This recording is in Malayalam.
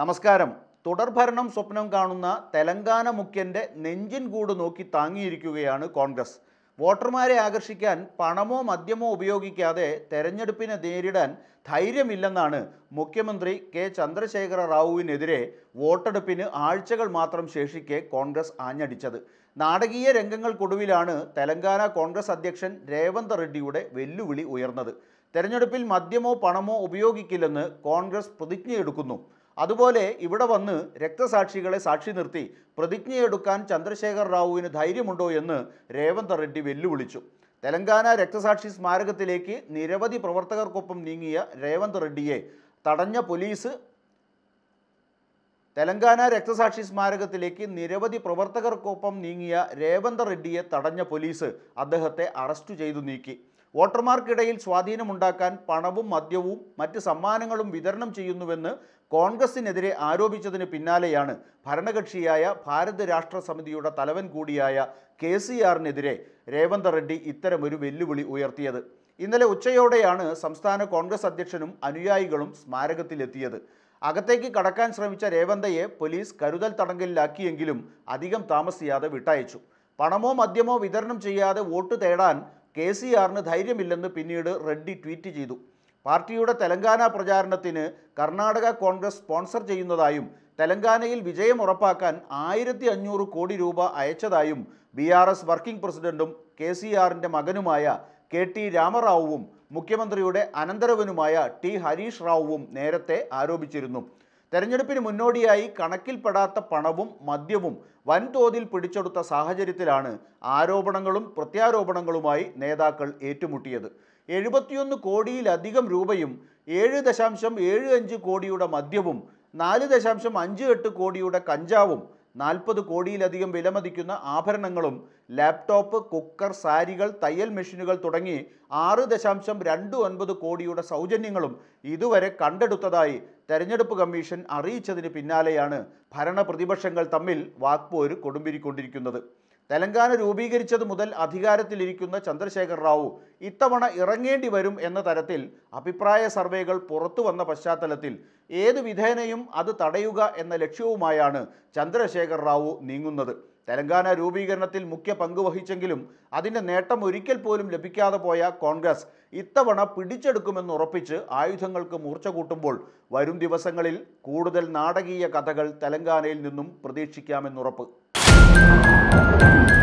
നമസ്കാരം തുടർഭരണം സ്വപ്നം കാണുന്ന തെലങ്കാന മുഖ്യൻ്റെ നെഞ്ചിൻ കൂട് നോക്കി താങ്ങിയിരിക്കുകയാണ് കോൺഗ്രസ് വോട്ടർമാരെ ആകർഷിക്കാൻ പണമോ മദ്യമോ ഉപയോഗിക്കാതെ തെരഞ്ഞെടുപ്പിനെ നേരിടാൻ ധൈര്യമില്ലെന്നാണ് മുഖ്യമന്ത്രി കെ ചന്ദ്രശേഖര റാവുവിനെതിരെ വോട്ടെടുപ്പിന് ആഴ്ചകൾ മാത്രം ശേഷിക്കെ കോൺഗ്രസ് ആഞ്ഞടിച്ചത് നാടകീയ രംഗങ്ങൾക്കൊടുവിലാണ് തെലങ്കാന കോൺഗ്രസ് അധ്യക്ഷൻ രേവന്ത് റെഡ്ഡിയുടെ വെല്ലുവിളി ഉയർന്നത് തെരഞ്ഞെടുപ്പിൽ മദ്യമോ പണമോ ഉപയോഗിക്കില്ലെന്ന് കോൺഗ്രസ് പ്രതിജ്ഞയെടുക്കുന്നു അതുപോലെ ഇവിടെ വന്ന് രക്തസാക്ഷികളെ സാക്ഷി നിർത്തി പ്രതിജ്ഞയെടുക്കാൻ ചന്ദ്രശേഖർ റാവുവിന് ധൈര്യമുണ്ടോ എന്ന് രേവന്ത് റെഡ്ഡി വെല്ലുവിളിച്ചു തെലങ്കാന രക്തസാക്ഷി സ്മാരകത്തിലേക്ക് നിരവധി പ്രവർത്തകർക്കൊപ്പം നീങ്ങിയ രേവന്ത് റെഡ്ഡിയെ തടഞ്ഞ പോലീസ് തെലങ്കാന രക്തസാക്ഷി സ്മാരകത്തിലേക്ക് നിരവധി പ്രവർത്തകർക്കൊപ്പം നീങ്ങിയ രേവന്ത് റെഡ്ഡിയെ തടഞ്ഞ പോലീസ് അദ്ദേഹത്തെ അറസ്റ്റ് ചെയ്തു നീക്കി വോട്ടർമാർക്കിടയിൽ സ്വാധീനമുണ്ടാക്കാൻ പണവും മദ്യവും മറ്റ് സമ്മാനങ്ങളും വിതരണം ചെയ്യുന്നുവെന്ന് കോൺഗ്രസിനെതിരെ ആരോപിച്ചതിന് പിന്നാലെയാണ് ഭരണകക്ഷിയായ ഭാരത രാഷ്ട്ര സമിതിയുടെ തലവൻ കൂടിയായ കെ സി ആറിനെതിരെ രേവന്ത് റെഡ്ഡി ഇത്തരമൊരു വെല്ലുവിളി ഉയർത്തിയത് ഇന്നലെ ഉച്ചയോടെയാണ് സംസ്ഥാന കോൺഗ്രസ് അധ്യക്ഷനും അനുയായികളും സ്മാരകത്തിലെത്തിയത് അകത്തേക്ക് കടക്കാൻ ശ്രമിച്ച രേവന്തയെ പോലീസ് കരുതൽ തടങ്കലിലാക്കിയെങ്കിലും അധികം താമസിയാതെ വിട്ടയച്ചു പണമോ മദ്യമോ വിതരണം ചെയ്യാതെ വോട്ട് തേടാൻ കെ സി ആറിന് ധൈര്യമില്ലെന്ന് പിന്നീട് റെഡ്ഡി ട്വീറ്റ് ചെയ്തു പാർട്ടിയുടെ തെലങ്കാന പ്രചാരണത്തിന് കർണാടക കോൺഗ്രസ് സ്പോൺസർ ചെയ്യുന്നതായും തെലങ്കാനയിൽ വിജയം ഉറപ്പാക്കാൻ ആയിരത്തി അഞ്ഞൂറ് കോടി രൂപ അയച്ചതായും ബി ആർ എസ് വർക്കിംഗ് പ്രസിഡന്റും കെ സി ആറിൻ്റെ മകനുമായ കെ ടി രാമറാവുവും മുഖ്യമന്ത്രിയുടെ അനന്തരവനുമായ ടി ഹരീഷ് റാവുവും നേരത്തെ ആരോപിച്ചിരുന്നു തെരഞ്ഞെടുപ്പിന് മുന്നോടിയായി കണക്കിൽപ്പെടാത്ത പണവും മദ്യവും വൻതോതിൽ പിടിച്ചെടുത്ത സാഹചര്യത്തിലാണ് ആരോപണങ്ങളും പ്രത്യാരോപണങ്ങളുമായി നേതാക്കൾ ഏറ്റുമുട്ടിയത് എഴുപത്തിയൊന്ന് കോടിയിലധികം രൂപയും ഏഴ് ദശാംശം ഏഴ് അഞ്ച് കോടിയുടെ മദ്യവും നാല് ദശാംശം അഞ്ച് എട്ട് കോടിയുടെ കഞ്ചാവും നാൽപ്പത് കോടിയിലധികം വിലമതിക്കുന്ന ആഭരണങ്ങളും ലാപ്ടോപ്പ് കുക്കർ സാരികൾ തയ്യൽ മെഷീനുകൾ തുടങ്ങി ആറ് ദശാംശം രണ്ട് ഒൻപത് കോടിയുടെ സൗജന്യങ്ങളും ഇതുവരെ കണ്ടെടുത്തതായി തെരഞ്ഞെടുപ്പ് കമ്മീഷൻ അറിയിച്ചതിന് പിന്നാലെയാണ് ഭരണ പ്രതിപക്ഷങ്ങൾ തമ്മിൽ വാക്പോര് കൊടുമ്പിരിക്കൊണ്ടിരിക്കുന്നത് തെലങ്കാന രൂപീകരിച്ചത് മുതൽ അധികാരത്തിലിരിക്കുന്ന ചന്ദ്രശേഖർ റാവു ഇത്തവണ ഇറങ്ങേണ്ടി വരും എന്ന തരത്തിൽ അഭിപ്രായ സർവേകൾ പുറത്തു വന്ന പശ്ചാത്തലത്തിൽ ഏത് വിധേനയും അത് തടയുക എന്ന ലക്ഷ്യവുമായാണ് ചന്ദ്രശേഖർ റാവു നീങ്ങുന്നത് തെലങ്കാന രൂപീകരണത്തിൽ മുഖ്യ പങ്കുവഹിച്ചെങ്കിലും അതിൻ്റെ നേട്ടം ഒരിക്കൽ പോലും ലഭിക്കാതെ പോയ കോൺഗ്രസ് ഇത്തവണ പിടിച്ചെടുക്കുമെന്ന് ഉറപ്പിച്ച് ആയുധങ്ങൾക്ക് മൂർച്ച കൂട്ടുമ്പോൾ വരും ദിവസങ്ങളിൽ കൂടുതൽ നാടകീയ കഥകൾ തെലങ്കാനയിൽ നിന്നും പ്രതീക്ഷിക്കാമെന്നുറപ്പ് Música